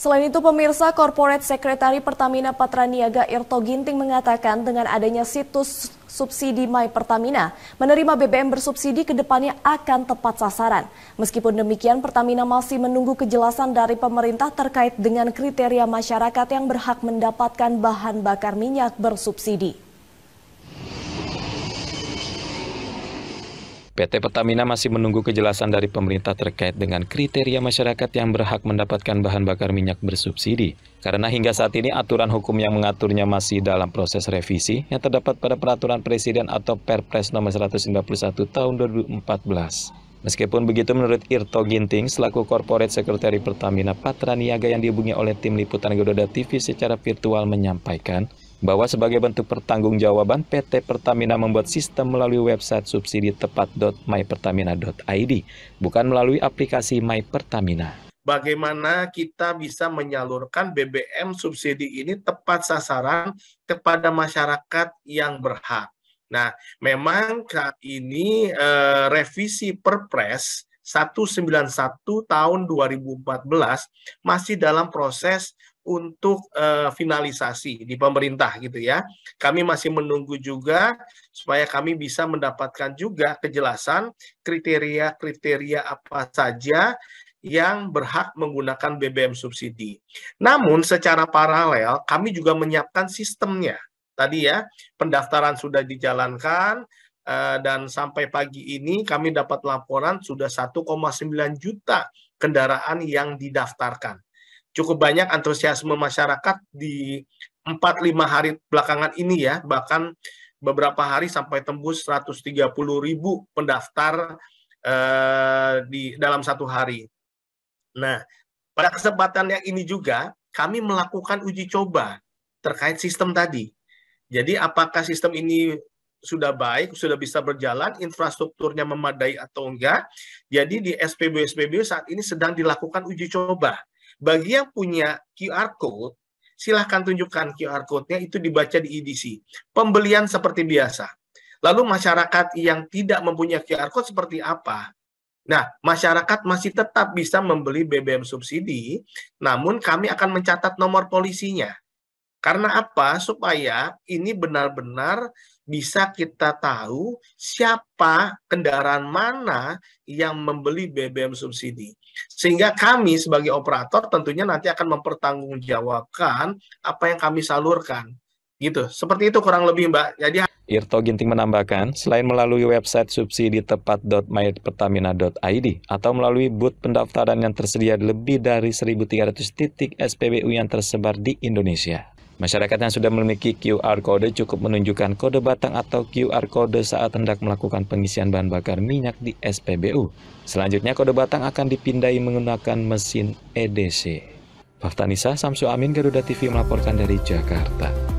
Selain itu, pemirsa Corporate Sekretari Pertamina Patraniaga Irto Ginting mengatakan dengan adanya situs subsidi My Pertamina, menerima BBM bersubsidi ke depannya akan tepat sasaran. Meskipun demikian, Pertamina masih menunggu kejelasan dari pemerintah terkait dengan kriteria masyarakat yang berhak mendapatkan bahan bakar minyak bersubsidi. PT Pertamina masih menunggu kejelasan dari pemerintah terkait dengan kriteria masyarakat yang berhak mendapatkan bahan bakar minyak bersubsidi. Karena hingga saat ini aturan hukum yang mengaturnya masih dalam proses revisi yang terdapat pada Peraturan Presiden atau Perpres nomor 191 tahun 2014. Meskipun begitu, menurut Irto Ginting, selaku Corporate Secretary Pertamina Patraniaga yang dihubungi oleh tim liputan Gododa TV secara virtual menyampaikan, bahwa sebagai bentuk pertanggungjawaban PT Pertamina membuat sistem melalui website subsidi tepat.mypertamina.id bukan melalui aplikasi My Pertamina. Bagaimana kita bisa menyalurkan BBM subsidi ini tepat sasaran kepada masyarakat yang berhak. Nah, memang saat ini eh, revisi Perpres 191 tahun 2014 masih dalam proses untuk uh, finalisasi di pemerintah gitu ya. Kami masih menunggu juga supaya kami bisa mendapatkan juga kejelasan kriteria-kriteria apa saja yang berhak menggunakan BBM subsidi. Namun secara paralel kami juga menyiapkan sistemnya. Tadi ya, pendaftaran sudah dijalankan, eh, dan sampai pagi ini kami dapat laporan sudah 1,9 juta kendaraan yang didaftarkan cukup banyak antusiasme masyarakat di 4-5 hari belakangan ini ya, bahkan beberapa hari sampai tembus 130 ribu pendaftar eh, di dalam satu hari. Nah, pada kesempatan yang ini juga kami melakukan uji coba terkait sistem tadi. Jadi apakah sistem ini sudah baik, sudah bisa berjalan, infrastrukturnya memadai atau enggak. Jadi di SPBU SPBU saat ini sedang dilakukan uji coba bagi yang punya QR code, silahkan tunjukkan QR code-nya itu dibaca di EDC. Pembelian seperti biasa. Lalu masyarakat yang tidak mempunyai QR code seperti apa? Nah, masyarakat masih tetap bisa membeli BBM subsidi, namun kami akan mencatat nomor polisinya. Karena apa? Supaya ini benar-benar bisa kita tahu siapa kendaraan mana yang membeli BBM subsidi. Sehingga kami sebagai operator tentunya nanti akan mempertanggungjawabkan apa yang kami salurkan. Gitu. Seperti itu kurang lebih, Mbak. Jadi Irto Ginting menambahkan, selain melalui website subsidi tepat.mypertamina.id atau melalui booth pendaftaran yang tersedia lebih dari 1.300 titik SPBU yang tersebar di Indonesia. Masyarakat yang sudah memiliki QR kode cukup menunjukkan kode batang atau QR kode saat hendak melakukan pengisian bahan bakar minyak di SPBU. Selanjutnya kode batang akan dipindai menggunakan mesin EDC. Faftanisa Samsu Amin Garuda TV melaporkan dari Jakarta.